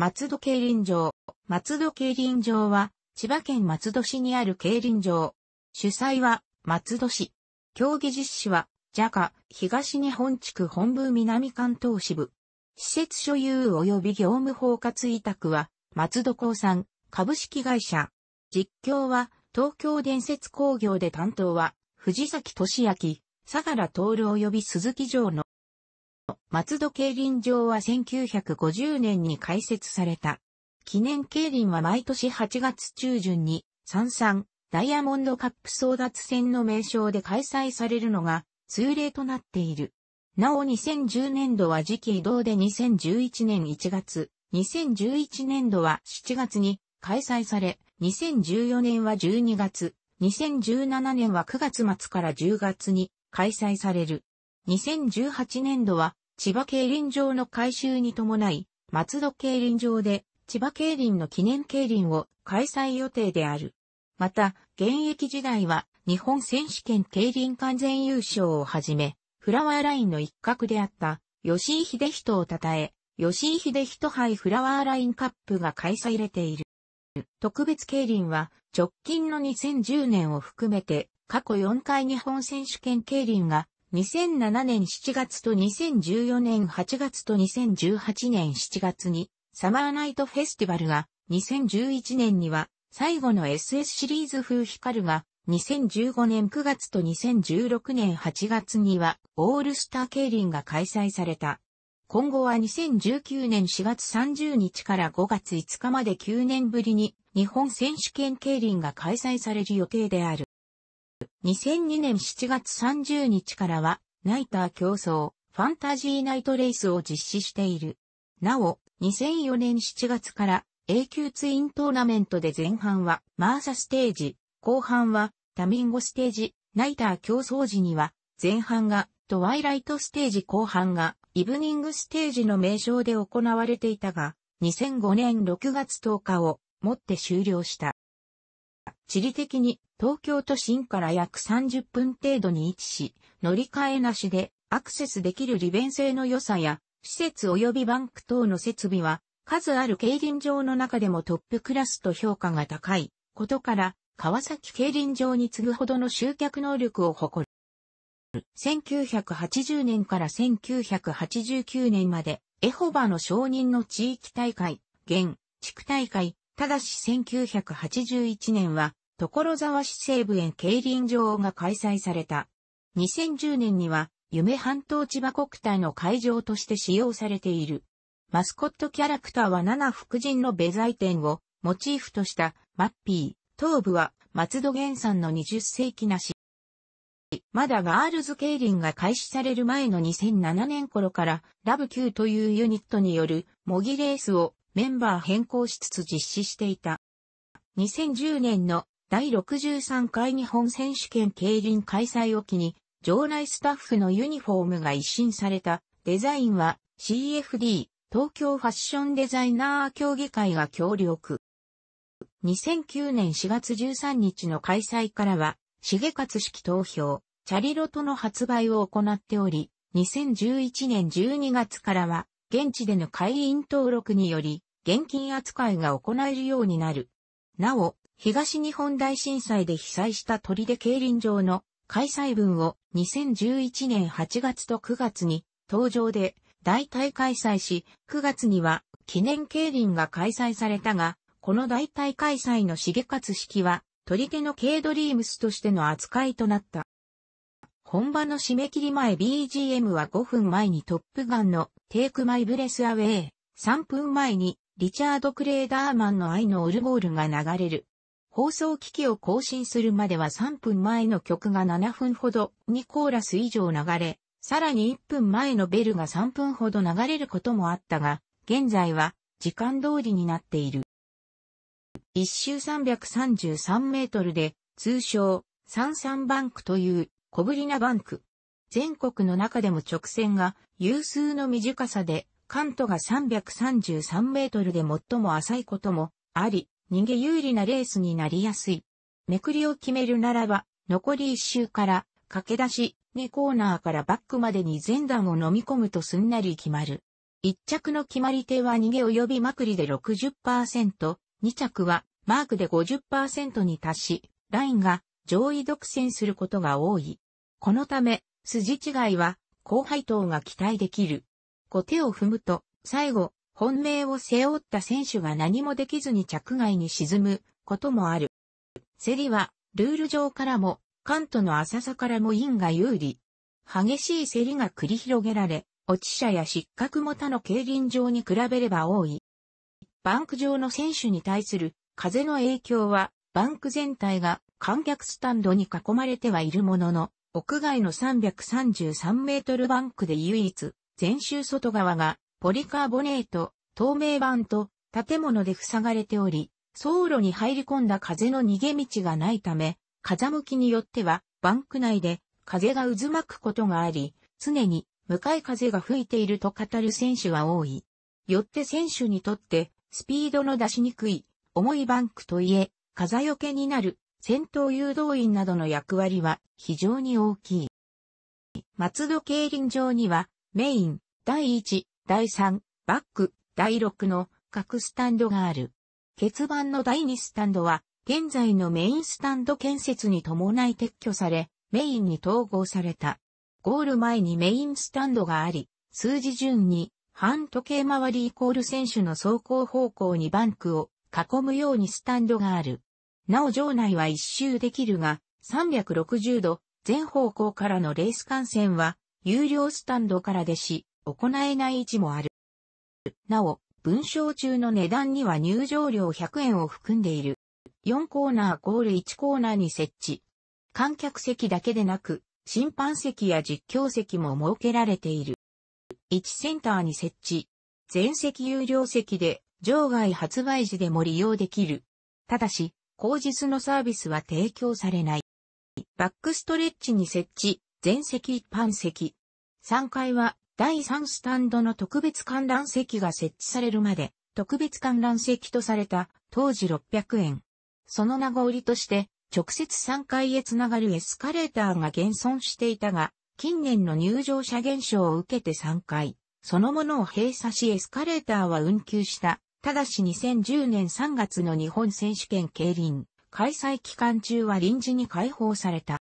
松戸競輪場。松戸競輪場は、千葉県松戸市にある競輪場。主催は、松戸市。競技実施は、ジャカ、東日本地区本部南関東支部。施設所有及び業務包括委託は、松戸興産株式会社。実況は、東京伝説工業で担当は、藤崎俊明、相良徹及び鈴木城の松戸競輪場は1950年に開設された。記念競輪は毎年8月中旬に、三三ダイヤモンドカップ争奪戦の名称で開催されるのが通例となっている。なお2010年度は時期移動で2011年1月、2011年度は7月に開催され、2014年は12月、2017年は9月末から10月に開催される。2018年度は、千葉競輪場の改修に伴い、松戸競輪場で、千葉競輪の記念競輪を開催予定である。また、現役時代は、日本選手権競輪完全優勝をはじめ、フラワーラインの一角であった、吉井秀人を称え、吉井秀人杯フラワーラインカップが開催されている。特別競輪は、直近の2010年を含めて、過去4回日本選手権競輪が2007年7月と2014年8月と2018年7月にサマーナイトフェスティバルが、2011年には最後の SS シリーズ風光が、2015年9月と2016年8月にはオールスター競輪が開催された。今後は2019年4月30日から5月5日まで9年ぶりに日本選手権競輪が開催される予定である。2002年7月30日からは、ナイター競争、ファンタジーナイトレースを実施している。なお、2004年7月から、A 級ツイントーナメントで前半は、マーサステージ、後半は、タミンゴステージ、ナイター競争時には、前半が、トワイライトステージ後半が、イブニングステージの名称で行われていたが、2005年6月10日をもって終了した。地理的に東京都心から約30分程度に位置し、乗り換えなしでアクセスできる利便性の良さや、施設及びバンク等の設備は、数ある競輪場の中でもトップクラスと評価が高いことから、川崎競輪場に次ぐほどの集客能力を誇る。1980年から1989年まで、エホバの承認の地域大会、現、地区大会、ただし1981年は、所沢市西部園競輪場が開催された。2010年には、夢半島千葉国体の会場として使用されている。マスコットキャラクターは七福神のベザイ店をモチーフとしたマッピー。頭部は松戸源さんの20世紀なし。まだガールズ競輪が開始される前の2007年頃からラブ Q というユニットによる模擬レースをメンバー変更しつつ実施していた。2010年の第63回日本選手権競輪開催を機に、場内スタッフのユニフォームが一新されたデザインは CFD 東京ファッションデザイナー協議会が協力。2009年4月13日の開催からは、重勝式投票、チャリロトの発売を行っており、2011年12月からは、現地での会員登録により、現金扱いが行えるようになる。なお、東日本大震災で被災した鳥出競輪場の開催分を2011年8月と9月に登場で代替開催し、9月には記念競輪が開催されたが、この代替開催の茂勝式は、鳥出の K ドリームスとしての扱いとなった。本場の締め切り前 BGM は5分前にトップガンのテイクマイブレスアウェイ、3分前にリチャード・クレーダーマンの愛のオルゴールが流れる。放送機器を更新するまでは3分前の曲が7分ほどにコーラス以上流れ、さらに1分前のベルが3分ほど流れることもあったが、現在は時間通りになっている。1周333メートルで、通称、33バンクという小ぶりなバンク。全国の中でも直線が有数の短さで、関東が333メートルで最も浅いこともあり、逃げ有利なレースになりやすい。めくりを決めるならば、残り1周から駆け出し、2コーナーからバックまでに前段を飲み込むとすんなり決まる。1着の決まり手は逃げ及びまくりで60%、2着はマークで50%に達し、ラインが上位独占することが多い。このため、筋違いは、高配当が期待できる。後手を踏むと、最後、本命を背負った選手が何もできずに着外に沈むこともある。競りは、ルール上からも、関東の浅さからも因が有利。激しい競りが繰り広げられ、落ち者や失格も他の競輪場に比べれば多い。バンク上の選手に対する風の影響はバンク全体が観客スタンドに囲まれてはいるものの、屋外の333メートルバンクで唯一、全周外側がポリカーボネート、透明板と建物で塞がれており、走路に入り込んだ風の逃げ道がないため、風向きによってはバンク内で風が渦巻くことがあり、常に向かい風が吹いていると語る選手は多い。よって選手にとってスピードの出しにくい重いバンクといえ、風よけになる、戦闘誘導員などの役割は非常に大きい。松戸競輪場には、メイン、第1、第3、バック、第6の各スタンドがある。欠番の第2スタンドは、現在のメインスタンド建設に伴い撤去され、メインに統合された。ゴール前にメインスタンドがあり、数字順に、半時計回りイコール選手の走行方向にバンクを囲むようにスタンドがある。なお場内は一周できるが、360度、全方向からのレース観戦は、有料スタンドからでし、行えない位置もある。なお、文章中の値段には入場料100円を含んでいる。4コーナーゴール1コーナーに設置。観客席だけでなく、審判席や実況席も設けられている。1センターに設置。全席有料席で、場外発売時でも利用できる。ただし、後日のサービスは提供されない。バックストレッチに設置、全席一般席。3階は第3スタンドの特別観覧席が設置されるまで、特別観覧席とされた当時600円。その名残りとして、直接3階へつながるエスカレーターが現存していたが、近年の入場者減少を受けて3階、そのものを閉鎖しエスカレーターは運休したただし2010年3月の日本選手権競輪、開催期間中は臨時に開放された。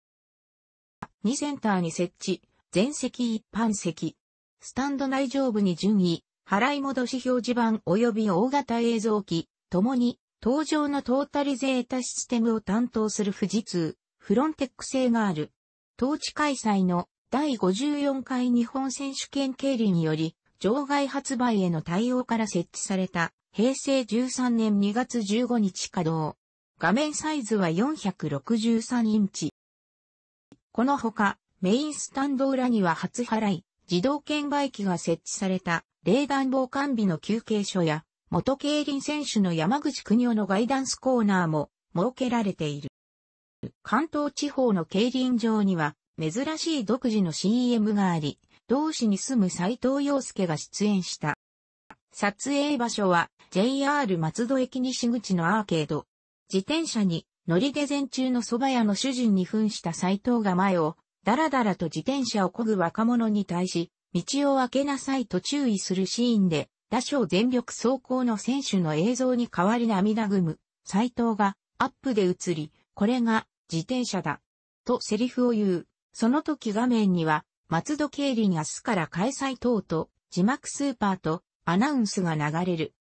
2センターに設置、全席一般席。スタンド内上部に順位、払い戻し表示板及び大型映像機、ともに、登場のトータリゼータシステムを担当する富士通、フロンテック製がある。当地開催の第54回日本選手権競輪により、場外発売への対応から設置された平成13年2月15日稼働。画面サイズは463インチ。このほか、メインスタンド裏には初払い、自動券売機が設置された、冷暖房完備の休憩所や、元競輪選手の山口邦夫のガイダンスコーナーも設けられている。関東地方の競輪場には、珍しい独自の CM があり、同市に住む斎藤洋介が出演した。撮影場所は JR 松戸駅西口のアーケード。自転車に乗り下前中の蕎麦屋の主人に扮した斎藤が前を、だらだらと自転車を漕ぐ若者に対し、道を開けなさいと注意するシーンで、打賞全力走行の選手の映像に代わり涙ぐむ、斎藤がアップで映り、これが自転車だ、とセリフを言う。その時画面には、松戸競輪明日から開催等と、字幕スーパーと、アナウンスが流れる。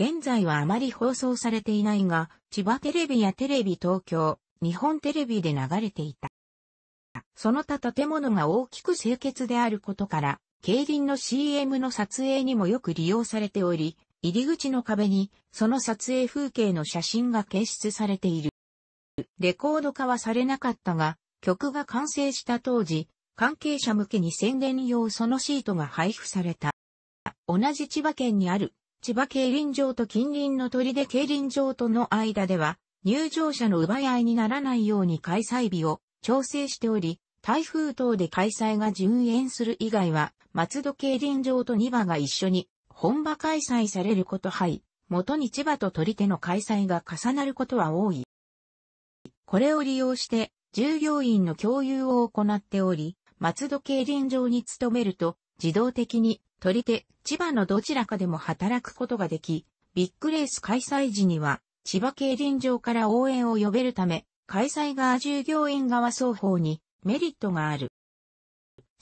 現在はあまり放送されていないが、千葉テレビやテレビ東京、日本テレビで流れていた。その他建物が大きく清潔であることから、競輪の CM の撮影にもよく利用されており、入り口の壁にその撮影風景の写真が掲出されている。レコード化はされなかったが、曲が完成した当時、関係者向けに宣伝用そのシートが配布された。同じ千葉県にある、千葉競輪場と近隣の砦競輪場との間では、入場者の奪い合いにならないように開催日を調整しており、台風等で開催が順延する以外は、松戸競輪場と2馬が一緒に本場開催されることはい、元に千葉と取り手の開催が重なることは多い。これを利用して、従業員の共有を行っており、松戸競輪場に勤めると、自動的に取り手、千葉のどちらかでも働くことができ、ビッグレース開催時には、千葉競輪場から応援を呼べるため、開催側従業員側双方にメリットがある。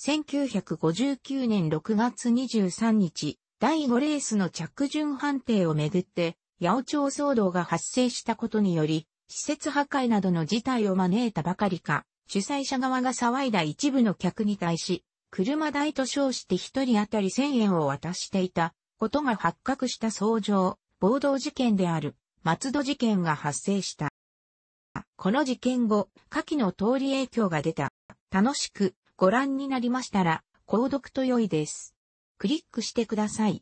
1959年6月23日、第5レースの着順判定をめぐって、八百長騒動が発生したことにより、施設破壊などの事態を招いたばかりか、主催者側が騒いだ一部の客に対し、車代と称して一人当たり千円を渡していたことが発覚した相乗、暴動事件である松戸事件が発生した。この事件後、下記の通り影響が出た。楽しくご覧になりましたら、購読と良いです。クリックしてください。